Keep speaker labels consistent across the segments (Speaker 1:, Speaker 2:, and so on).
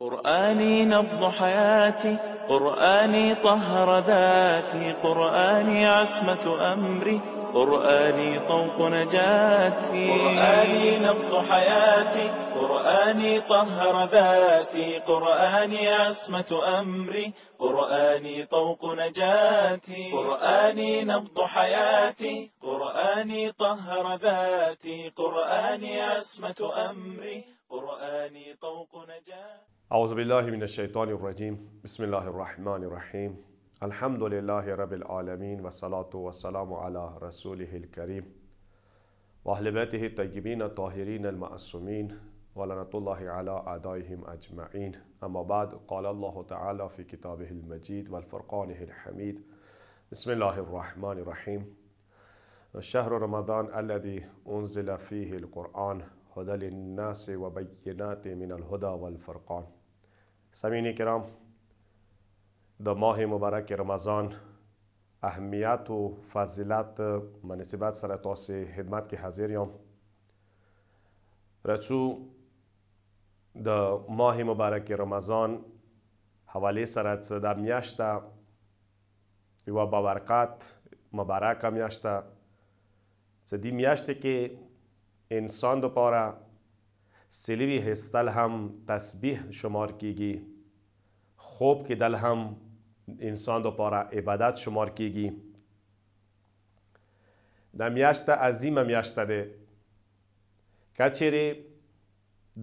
Speaker 1: قرآني نبض حياتي قرآني طهر ذاتي قرآني عصمة أمري قرآني طوق نجاتي قرآني نبض حياتي قرآني طهر ذاتي قرآني عصمة أمري قرآني طوق نجاتي قرآني نبض حياتي قرآني طهر ذاتي قرآني عصمة أمري قرآني طوق نجاتي أعوذ بالله من الشيطان الرجيم بسم الله الرحمن الرحيم الحمد لله رب العالمين والصلاة والسلام على رسوله الكريم وأهل بيته الطيبين الطاهرين المعصومين ولنة الله على أعدائهم أجمعين أما بعد قال الله تعالى في كتابه المجيد والفرقانه الحميد بسم الله الرحمن الرحيم الشهر رمضان الذي أنزل فيه القرآن هدى للناس وبينات من الهدى والفرقان سمعيني كرام د ماه مبارک رمضان اهمیت و فضیلت و نسبت سر تاس خدمت که حاضر یم رسو د ماه مبارک رمضان حوالی سره څه د میاشته یوه باورقات مبارکه میاشته څه دې میاشتې کې انسان دپاره سلیوی هستل هم تسبیح شمار کیږي خوب کې دل هم انسان دپاره عبادت شمار کیږي د میاشت عظیمه میاشت ده که چیرې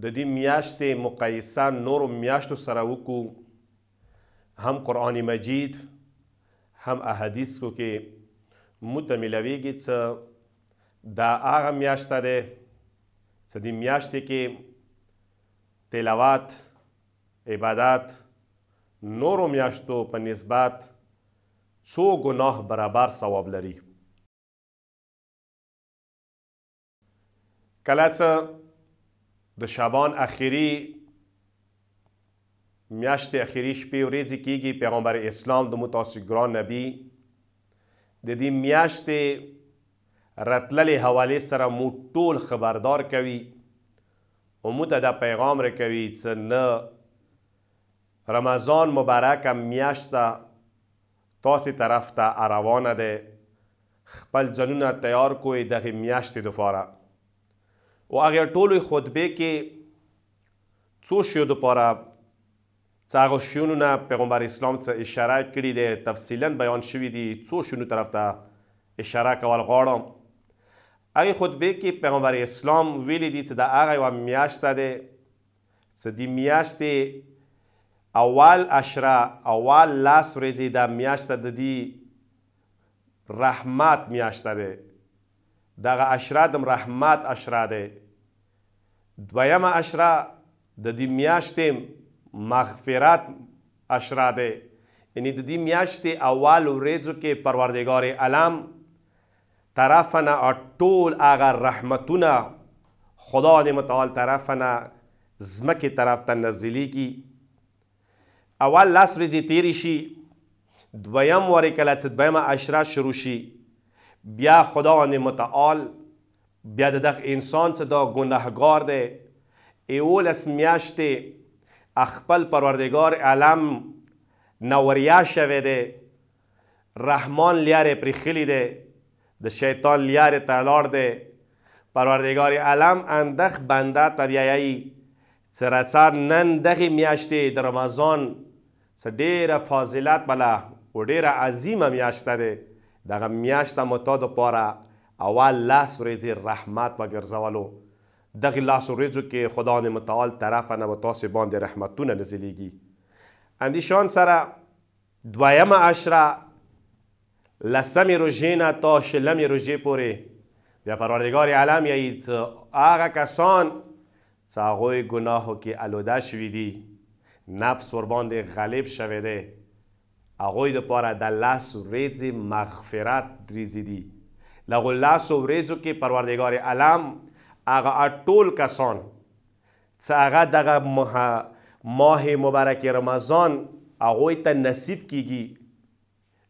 Speaker 1: د دې میاشتې مقایسه نورو میاشتو سره وکړو هم قرآن مجید هم احادیث کو کې موږ ته میلاویږي څه دا هغه میاشت ده څه دې میاشتې کې تلاوات عبادت نورو میاشتو په نسبت څو ګناه برابر ثواب لري کله چې د شعبان اخیری میاشت اخیری شپې ورځې کیږي پیغمبر اسلام د متاسګران نبی د دې میاشتې رتللې حواله سره مو ټول خبردار کوي او مو ته دا پیغام راکوي چې نه رمضان مبارک میاشت تاسې طرف ته روانه ده خپل ځنونه تیار کوی دغه میاشتې دپاره او هغه ټولو خطبه کې څو شیو دپاره څه هغه شیونو نه پیغمبر اسلام څه اشاره کړي دی تفصیلا بیان شوي دي څو شیونو طرف ته اشاره کول غواړم هغې خطبه کې پیغمبر اسلام ویلی دي چې د هغه یوه میاشته دی څه دې میاشتې اول عشره اول لاس ورځې دا میاشت د دې رحمت میاشت ده دغه عشره د رحمت عشره ده دویمه عشره د دې میاشتې مغفرت عشره ده یعنی د دې میاشتې اول ورځو کې پروردگار علم طرفنا ټول هغه رحمتونه خدا متعال طرفنا زمکه طرف ته نزلی کی اول لاس ورځې تیری شي دویم ورې کله چې دویمه عشره شروع شي بیا خداوند متعال بیا د دغه انسان څه دا ګناهګار دی ایولس میاشتې خپل پروردگار علم نوریا شوی دی رحمان لیارې پرې خلی دی د شیطان لیارې ته لاړ دی پروردگار علم اندخ بنده تریایی څه نن دغې میاشتې د رمضان څه ډیره فاضلات بله و ډیره عظیمه میاشته دی دغه میاشته مو تا دپاره اول لس ورځې رحمت به ګرځولو دغه لس ورځو کې خدای متعال طرفه نه به تاسې باندې رحمتونه نزلیږي اندیشان سره دویمه عشره لسمې روژې نه تا شلمې روژې پورې بیا پروردګار علم یایي هغه کسان څه هغوی ګناهو کې الوده شوي دي نفس ورباندې غالب شوی دی هغوی دپاره د لس ورځې مغفرت ریزې دي لغو لسو ورځو کې پروردګار علم هغه ټول کسان څه هغه دغه ماه مبارک رمضان هغوی ته نصیب کیږي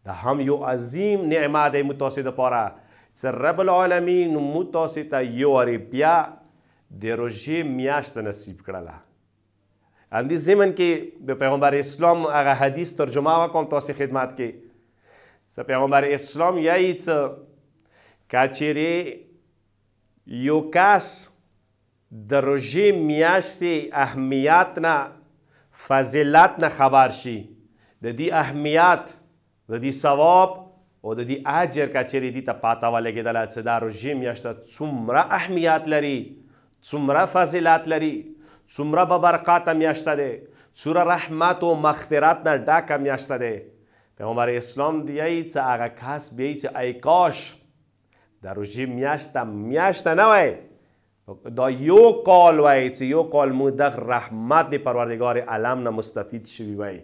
Speaker 1: دا هم یو عظیم نعمت دی مو تاسې دپاره چې رب العالمین مو تاسې ته یو وارې بیا د روژې میاشت نصیب کړله اندی زمن کې به پیغمبر اسلام هغه حدیث ترجمه وکم تاسو خدمت کې څه پیغمبر اسلام یی څه کاچری یو کس د روژې میاشتې اهمیت نه فضیلت نه خبر شي د دې اهمیت د دې ثواب او د دې اجر کچری دي ته پاته ولګیدل چې دا روژې میاشته څومره اهمیت لري څومره فضیلت لري څومره به برکاته میاشته ده څوره رحمت و مغفرت نه ډکه میاشته ده پیغمبر اسلام دیایی چې هغه کس بیایی چې ای کاش در روژه میاشته میاشته نه وای دا یو کال وای چې یو کال مو دغ رحمت د پروردگار علم نه مستفید شوي وای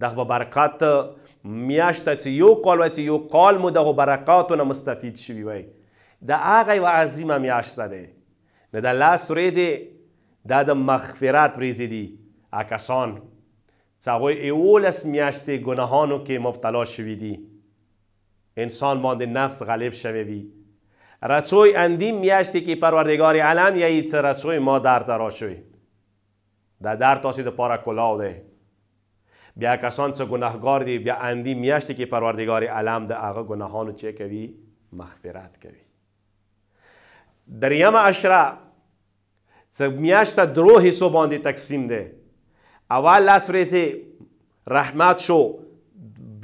Speaker 1: دغ به برکت میاشته چې یو کال وای چې یو کال مو دغو برکاتو نه مستفید شوي وای د هغه یوه عظیمه میاشته ده نه د لاس ورځې دا د مغفرات پریزی دی اکسان څاغوی ایولس میاشتې گناهانو کې مبتلا شوی دی انسان باندې نفس غالب شوی وی رچوی اندیم میاشتی که پروردگار علم یایی چه رچوی ما در تراشوی در در تاسی در پارا کلاو ده بیا کسان چه گناهگار دی بیا اندیم میاشتی که پروردگار علم در آغا گناهانو چه کوی مغفرت کوی دریم اشره څه میاشته درو حصو باندې تقسیم دی اول لاس ورځې رحمت شو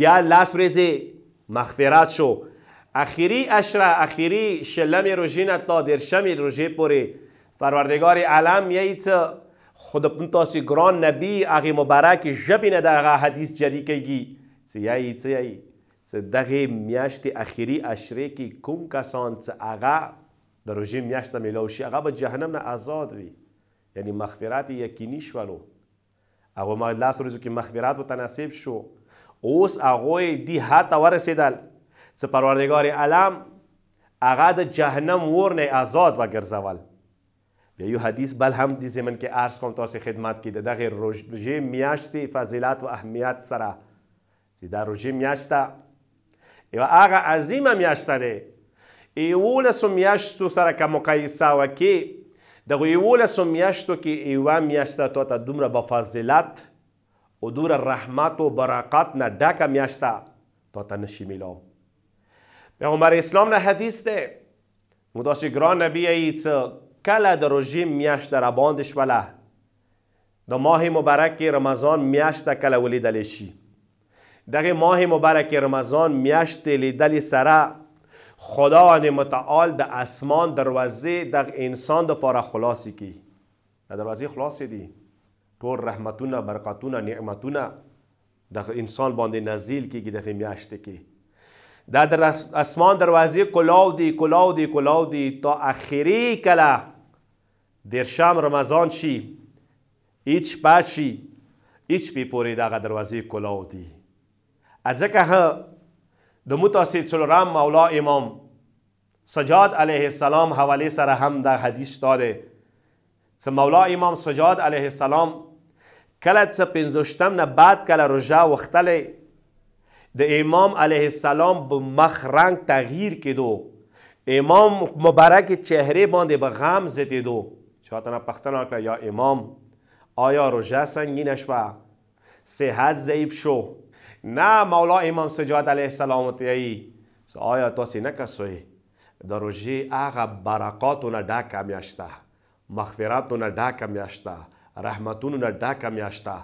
Speaker 1: بیا لاس ورځې مغفرت شو اخیری اشره اخیری شلم روژین تا درشم روژه پورې پروردگار علم یی څه خود تاسی گران نبی هغه مبارک ژبې نه دغه حدیث جری کیږي څه یی څه یی څه دغه میاشتې اخیری اشرې کې کوم کسان څه هغه د روژې میاشت ته میلاو شي هغه به جهنم نه آزاد وي یعنی مغفرت یقیني شولو هغه ما لاس ورځو کې مغفرت ورته نصیب شو اوس هغوی دی حد ته ورسېدل څه پروردګار علم هغه د جهنم ور نه آزاد وګرځول بیا یو حدیث بل هم دی زمن کې عرض کوم تاسو خدمت کې د دغه روژې میاشتې فضیلت و اهمیت سره چې دا روژې میاشته یوه هغه عظیمه میاشته ده ایولسو میاشتو سره که مقایسه وکې دغه ایولسو میاشتو کې یوه میاشته تو ته دومره بفضلت او دومره رحمت او برکات نه ډکه میاشته تو ته نشي میلاو پیغمبر اسلام نه حدیث دی نو داسې ګران نبی ای څه کله د روژې میاشته راباندې شوله د ماه مبارک رمضان میاشته کله ولیدلی شي دغه ماه مبارک رمضان میاشتې لیدلی سره خداوند متعال د اسمان دروازې د انسان لپاره خلاصې کی د دروازې خلاصې دي ټول رحمتونه برکتونه نعمتونه د انسان باندې نزیل کیږي د میاشت کې دا در اسمان دروازې کلاو دی کلاو دی کلاو دی تا اخیری کله در شم رمضان شي هیچ پد شي هیچ پی پوری دغه دروازې کلاو دی ځکه د متاسی څلورم مولا امام سجاد علیه السلام حواله سره هم در حدیث داده چې مولا امام سجاد علیه السلام کله سه پنځوشتم نه بعد کل رژه وختلی د امام علیه السلام به مخ رنگ تغییر کیدو امام مبارک چهره باندې به غم زدیدو چاته نه پختن یا امام آیا رژه سنگین شوه صحت ضعیف شو نه مولا امام سجاد علیه السلام تی آیا تاسې نه کسوی د روژې هغه برکاتونه ډاکه میاشته مغفراتونه ډاکه میاشته رحمتونونه ډاکه میاشته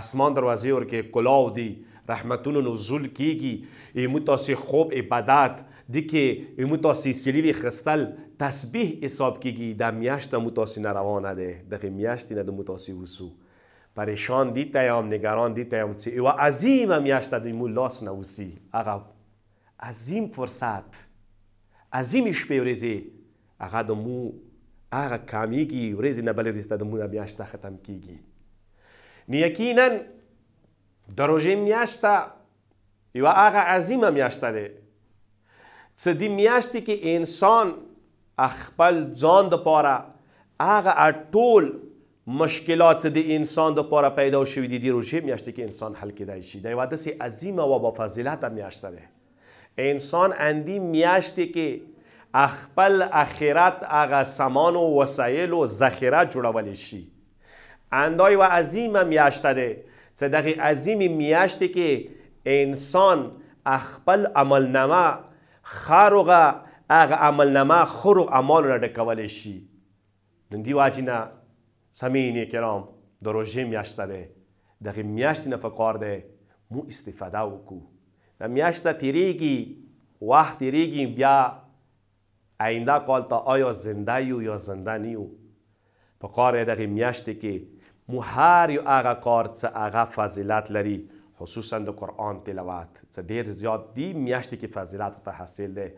Speaker 1: اسمان دروازې ورکې کلاو دی رحمتونو نزول کیږي ایمو تاسې خوب عبادت دی کې ایمو تاسې سلیوی خستل تسبیح حساب کیږي د میاشت مو تاسې نه روانه ده دغه میاشتې نه د مو تاسې وسو پریشان هم، نگران هم، چی و عظیم هم یشتد ایمو لاس نوسی اغا عظیم فرصت عظیم شپه ورزی اغا دمو اغا کامیگی ورزی نبل رزده دمو یشت ختم کیگی نیکینا دروژه میشت و اغا عظیم هم دی ده دی میشتی که انسان اخپل ځان د پاره ا ټول مشکلات د انسان د پاره پیدا شوې دي د روژې میاشتې کې انسان حل کېدای شي دا یوه داسې عظیمه و با فضیلته میاشته ده انسان اندی میاشتې کې خپل اخرت هغه سامان و وسایل و ذخیره جوړولی شي اندای و عظیمه میاشته ده چې دغې عظیمې میاشتې کې انسان خپل عملنامه خاروغه هغه عملنامه خورو اعمالو نه ډکولی شي نو دې وجې نه سمین کرام در روژه میاشته ده دقیق میاشتی نفقار ده مو استفاده وکو د میاشته تیریږي وخت تیریږي بیا آینده کال تا آیا زنده یو یا زنده نیو په کار دغه میاشتې کې مو هر یو هغه کار څه هغه فضیلت لري خصوصا د قرآن تلاوت څه ډیر زیات دی میاشتې کې فضیلت ته حاصل ده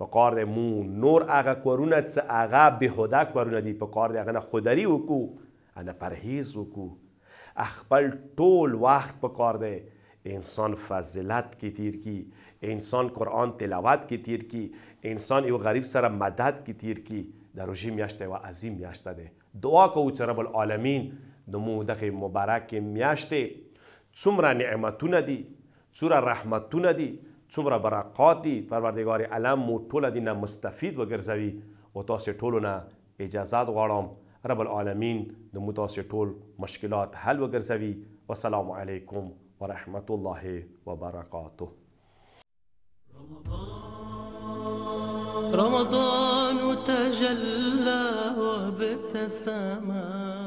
Speaker 1: په کار د مو نور هغه کورونه څه هغه بهوده کورونه دي په کار د هغه نه خودری وکو نه پرهیز وکو خپل ټول وخت په کار دی انسان فضلت کې تیر کی انسان قرآن تلاوت کې تیر کی انسان یو غریب سره مدد کې تیر کی د روژې و عظیم میاشته دعا کوو چې رب العالمین د مو دغې مبارکې میاشتې څومره نعمتونه دي څومره رحمتونه دي څومره برکات دي پروردګار علم مو ټول دینه مستفید وګرځوي او تاسو ټولو نه اجازه غواړم رب العالمین د مو تاسو ټول مشکلات حل وګرځوي والسلام علیکم ورحمت الله وبرکاته رمضان تجلى وابتسامه